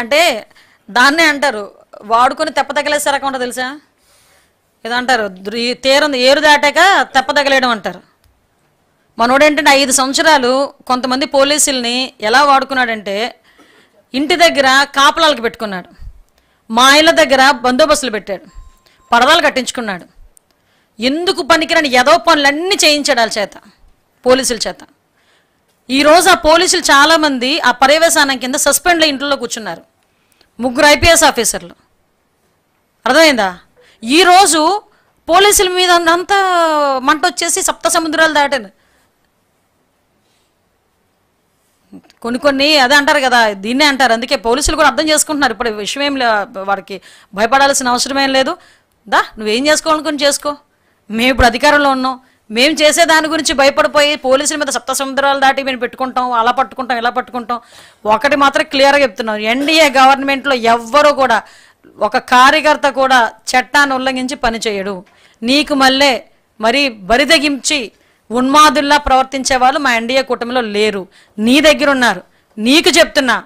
అంటే దాన్నే అంటారు వాడుకొని తెప్ప తగిలేసే రకం ఉంటుంది తెలుసా ఇదంటారు అంటారు తీరం ఏరు దాటాక తెప్ప తగలేయడం అంటారు మనోడు ఏంటంటే ఐదు సంవత్సరాలు కొంతమంది పోలీసుల్ని ఎలా వాడుకున్నాడంటే ఇంటి దగ్గర కాపలాలకు పెట్టుకున్నాడు మా ఇళ్ళ దగ్గర బందోబస్తులు పెట్టాడు పడవలు కట్టించుకున్నాడు ఎందుకు పనికిరాని ఎదో పనులన్నీ చేయించాడు వాళ్ళ చేత పోలీసుల చేత ఈ రోజు ఆ పోలీసులు చాలామంది ఆ పర్యవేశానం కింద సస్పెండ్లో ఇంట్లో కూర్చున్నారు ముగ్గురు ఐపీఎస్ ఆఫీసర్లు అర్థమైందా ఈరోజు పోలీసుల మీద అంత మంట వచ్చేసి సప్త సముద్రాలు దాటాను కొన్ని కొన్ని అదే అంటారు కదా దీన్నే అంటారు అందుకే పోలీసులు కూడా అర్థం చేసుకుంటున్నారు ఇప్పుడు విషయం ఏం వాడికి భయపడాల్సిన అవసరం ఏం లేదు దా నువ్వేం చేసుకోవాలనుకుని చేసుకో మేము ఇప్పుడు అధికారంలో ఉన్నాం మేము చేసే దాని గురించి భయపడిపోయి పోలీసుల మీద సప్త సముద్రాలు దాటి మేము పెట్టుకుంటాం అలా పట్టుకుంటాం ఇలా పట్టుకుంటాం ఒకటి మాత్రం క్లియర్గా చెప్తున్నాం ఎన్డీఏ గవర్నమెంట్లో ఎవ్వరూ కూడా ఒక కార్యకర్త కూడా చట్టాన్ని ఉల్లంఘించి పనిచేయడు నీకు మళ్ళీ మరీ బరిదగించి ఉన్మాదుల్లా ప్రవర్తించే వాళ్ళు మా ఎన్డీఏ కూటమిలో లేరు నీ దగ్గర ఉన్నారు నీకు చెప్తున్నా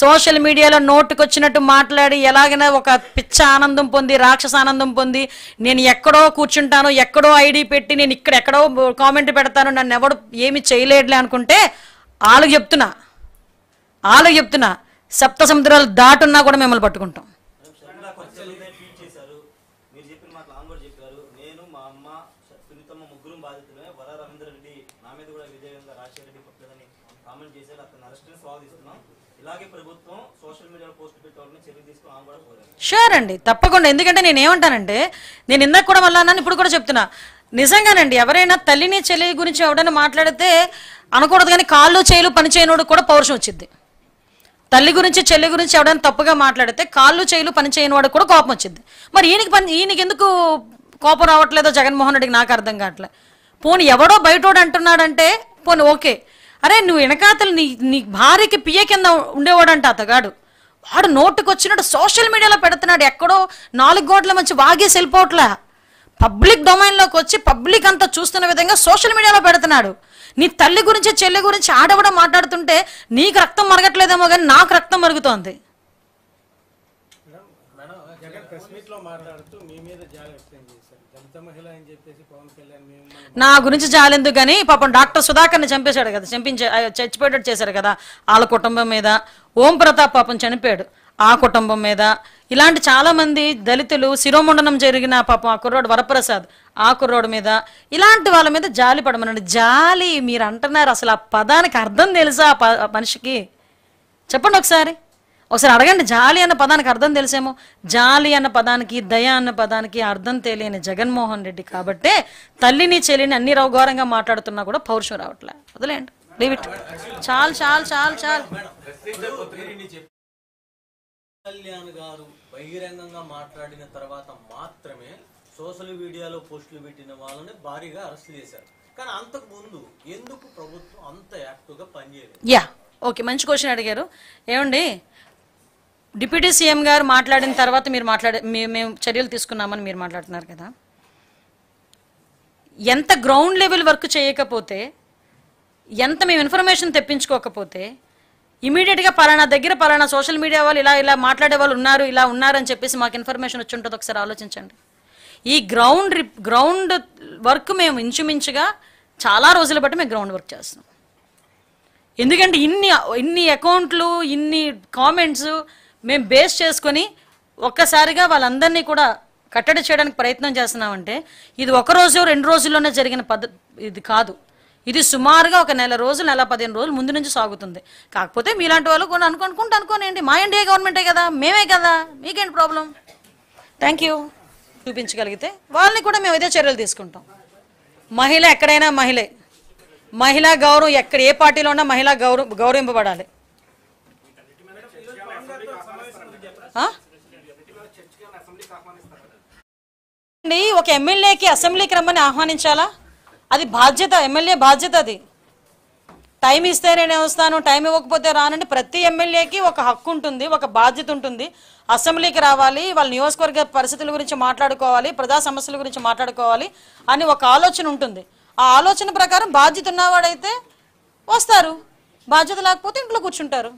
సోషల్ మీడియాలో నోటుకొచ్చినట్టు మాట్లాడి ఎలాగైనా ఒక పిచ్చ ఆనందం పొంది రాక్షస ఆనందం పొంది నేను ఎక్కడో కూర్చుంటాను ఎక్కడో ఐడి పెట్టి నేను ఇక్కడ ఎక్కడో కామెంట్ పెడతాను నన్ను ఎవడు ఏమి చేయలేడులే అనుకుంటే వాళ్ళకి చెప్తున్నా వాళ్ళకి చెప్తున్నా సప్త సముద్రాలు దాటున్నా కూడా మిమ్మల్ని పట్టుకుంటాం కామెంట్ చేశారు అతను అరెస్ట్ స్వాగతిస్తున్నాం ఇలాగే ప్రభుత్వం సోషల్ మీడియాలో పోస్ట్ తీసుకుని షూర్ అండి తప్పకుండా ఎందుకంటే నేను ఏమంటానంటే నేను ఇందాక కూడా వల్ల అన్నాను ఇప్పుడు కూడా చెప్తున్నా నిజంగానండి ఎవరైనా తల్లిని చెల్లి గురించి ఎవడైనా మాట్లాడితే అనకూడదు కానీ కాళ్ళు చేయలు పని చేయనోడు కూడా పౌరుషం వచ్చింది తల్లి గురించి చెల్లి గురించి ఎవడైనా తప్పుగా మాట్లాడితే కాళ్ళు చేయలు పని చేయని కూడా కోపం వచ్చింది మరి ఈయనకి పని ఈయనకి ఎందుకు కోపం రావట్లేదో జగన్మోహన్ రెడ్డికి నాకు అర్థం కావట్లేదు పోనీ ఎవడో బయటోడు అంటున్నాడంటే పోనీ ఓకే అరే నువ్వు వెనకాతలు నీ నీ భార్యకి పియ కింద ఉండేవాడంట అతగాడు వాడు నోటుకొచ్చినట్టు సోషల్ మీడియాలో పెడుతున్నాడు ఎక్కడో నాలుగు గోట్ల మంచి వాగేసి వెళ్ళిపోవట్లే పబ్లిక్ డొమైన్లోకి వచ్చి పబ్లిక్ అంతా చూస్తున్న విధంగా సోషల్ మీడియాలో పెడుతున్నాడు నీ తల్లి గురించి చెల్లి గురించి ఆడవిడ మాట్లాడుతుంటే నీకు రక్తం మరగట్లేదేమో కానీ నాకు రక్తం మరుగుతోంది మీద నా గురించి జాలెందుకు కానీ పాపం డాక్టర్ సుధాకర్ని చంపేశాడు కదా చంపించే చచ్చిపోయేటట్టు చేశారు కదా వాళ్ళ కుటుంబం మీద ఓం ప్రతాప్ పాపం చనిపోయాడు ఆ కుటుంబం మీద ఇలాంటి చాలామంది దళితులు శిరోముండనం జరిగిన పాపం ఆ కుర్రోడు వరప్రసాద్ ఆ కుర్రోడు మీద ఇలాంటి వాళ్ళ మీద జాలి పడమనండి జాలి మీరు అంటున్నారు అసలు ఆ పదానికి అర్థం తెలుసా మనిషికి చెప్పండి ఒకసారి ఒకసారి అడగండి జాలి అన్న పదానికి అర్థం తెలిసేమో జాలి అన్న పదానికి దయ అన్న పదానికి అర్థం తెలియని జగన్మోహన్ రెడ్డి కాబట్టే తల్లిని చెల్లిని అన్ని ఘోరంగా మాట్లాడుతున్నా కూడా పౌరుషం రావట్లే వదిలేండి లీవ్ చాలు చాలు చాలు చాలు కళ్యాణ్ గారు బహిరంగంగా మాట్లాడిన తర్వాత మాత్రమే సోషల్ మీడియాలో పోస్టులు పెట్టిన వాళ్ళని భారీగా అరెస్ట్ చేశారు కానీ అంతకు ముందు ఎందుకు ప్రభుత్వం అంత యాక్టివ్ గా పనిచేయలేదు యా ఓకే మంచి క్వశ్చన్ అడిగారు ఏమండి డిప్యూటీ సీఎం గారు మాట్లాడిన తర్వాత మీరు మాట్లాడే మేము చర్యలు తీసుకున్నామని మీరు మాట్లాడుతున్నారు కదా ఎంత గ్రౌండ్ లెవెల్ వర్క్ చేయకపోతే ఎంత మేము ఇన్ఫర్మేషన్ తెప్పించుకోకపోతే ఇమీడియట్గా పలానా దగ్గర పలానా సోషల్ మీడియా వాళ్ళు ఇలా ఇలా మాట్లాడే వాళ్ళు ఉన్నారు ఇలా ఉన్నారని చెప్పేసి మాకు ఇన్ఫర్మేషన్ వచ్చి ఉంటుంది ఒకసారి ఆలోచించండి ఈ గ్రౌండ్ గ్రౌండ్ వర్క్ మేము ఇంచుమించుగా చాలా రోజుల బట్టి మేము గ్రౌండ్ వర్క్ చేస్తున్నాం ఎందుకంటే ఇన్ని ఇన్ని అకౌంట్లు ఇన్ని కామెంట్స్ మేము బేస్ చేసుకొని ఒక్కసారిగా వాళ్ళందరినీ కూడా కట్టడి చేయడానికి ప్రయత్నం చేస్తున్నామంటే ఇది ఒక రోజు రెండు రోజుల్లోనే జరిగిన పద్ ఇది కాదు ఇది సుమారుగా ఒక నెల రోజులు నెల పదిహేను రోజులు ముందు నుంచి సాగుతుంది కాకపోతే మీలాంటి వాళ్ళు కొన్ని అనుకుంటే అనుకోనండి మా ఇండియా గవర్నమెంటే కదా మేమే కదా మీకేంటి ప్రాబ్లం థ్యాంక్ యూ చూపించగలిగితే వాళ్ళని కూడా మేము ఇదే చర్యలు తీసుకుంటాం మహిళ ఎక్కడైనా మహిళే మహిళా గౌరవం ఎక్కడ ఏ పార్టీలో ఉన్నా మహిళా గౌరవ గౌరవింపబడాలి అండి ఒక ఎమ్మెల్యేకి అసెంబ్లీకి రమ్మని ఆహ్వానించాలా అది బాధ్యత ఎమ్మెల్యే బాధ్యత అది టైం ఇస్తే నేను వస్తాను టైం ఇవ్వకపోతే రానండి ప్రతి ఎమ్మెల్యేకి ఒక హక్కు ఉంటుంది ఒక బాధ్యత ఉంటుంది అసెంబ్లీకి రావాలి వాళ్ళ నియోజకవర్గ పరిస్థితుల గురించి మాట్లాడుకోవాలి ప్రజా సమస్యల గురించి మాట్లాడుకోవాలి అని ఒక ఆలోచన ఉంటుంది ఆ ఆలోచన ప్రకారం బాధ్యత ఉన్నవాడైతే వస్తారు బాధ్యత లేకపోతే ఇంట్లో కూర్చుంటారు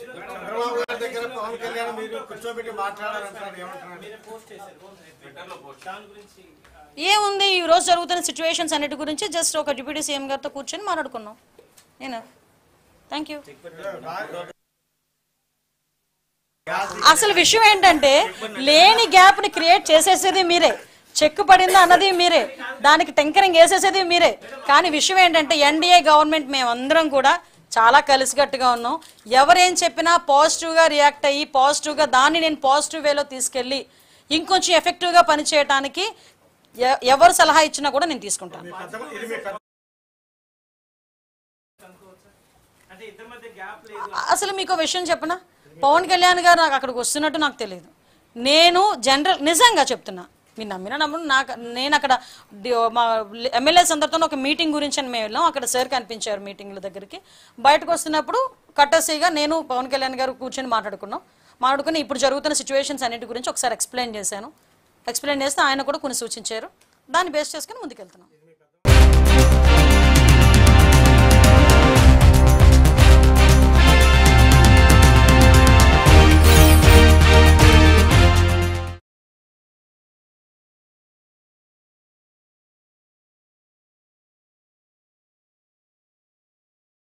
చంద్రబాబు గారి దగ్గర పవన్ కళ్యాణ్ మీరు కూర్చోబెట్టి మాట్లాడాలంటారు ఏముంది ఈ రోజు జరుగుతున్న సిచ్యువేషన్స్ అన్నిటి గురించి జస్ట్ ఒక డిప్యూటీ సీఎం గారితో కూర్చొని మాట్లాడుకున్నాం నేను థ్యాంక్ యూ అసలు విషయం ఏంటంటే లేని గ్యాప్ ని క్రియేట్ చేసేసేది మీరే చెక్ పడిందా అన్నది మీరే దానికి టెంకరింగ్ వేసేసేది మీరే కానీ విషయం ఏంటంటే ఎన్డీఏ గవర్నమెంట్ మేమందరం కూడా చాలా కలిసికట్టుగా ఉన్నాం ఎవరేం చెప్పినా పాజిటివ్గా రియాక్ట్ అయ్యి పాజిటివ్గా దాన్ని నేను పాజిటివ్ వేలో తీసుకెళ్ళి ఇంకొంచెం ఎఫెక్టివ్గా పనిచేయటానికి ఎవరు సలహా ఇచ్చినా కూడా నేను తీసుకుంటాను అసలు మీకు విషయం చెప్పనా పవన్ కళ్యాణ్ గారు నాకు అక్కడికి వస్తున్నట్టు నాకు తెలియదు నేను జనరల్ నిజంగా చెప్తున్నా మీరు నమ్మినా నమ్మను నాకు నేను అక్కడ మా ఎమ్మెల్యేస్ అందరితో ఒక మీటింగ్ గురించి అని మేము వెళ్ళాం అక్కడ సార్ కనిపించారు మీటింగ్ల దగ్గరికి బయటకు వస్తున్నప్పుడు కట్టసీగా నేను పవన్ కళ్యాణ్ గారు కూర్చొని మాట్లాడుకున్నాం మాట్లాడుకుని ఇప్పుడు జరుగుతున్న సిచ్యువేషన్స్ అన్నిటి గురించి ఒకసారి ఎక్స్ప్లెయిన్ చేశాను ఎక్స్ప్లెయిన్ చేస్తే ఆయన కూడా కొన్ని సూచించారు దాన్ని బేస్ చేసుకుని ముందుకెళ్తున్నాం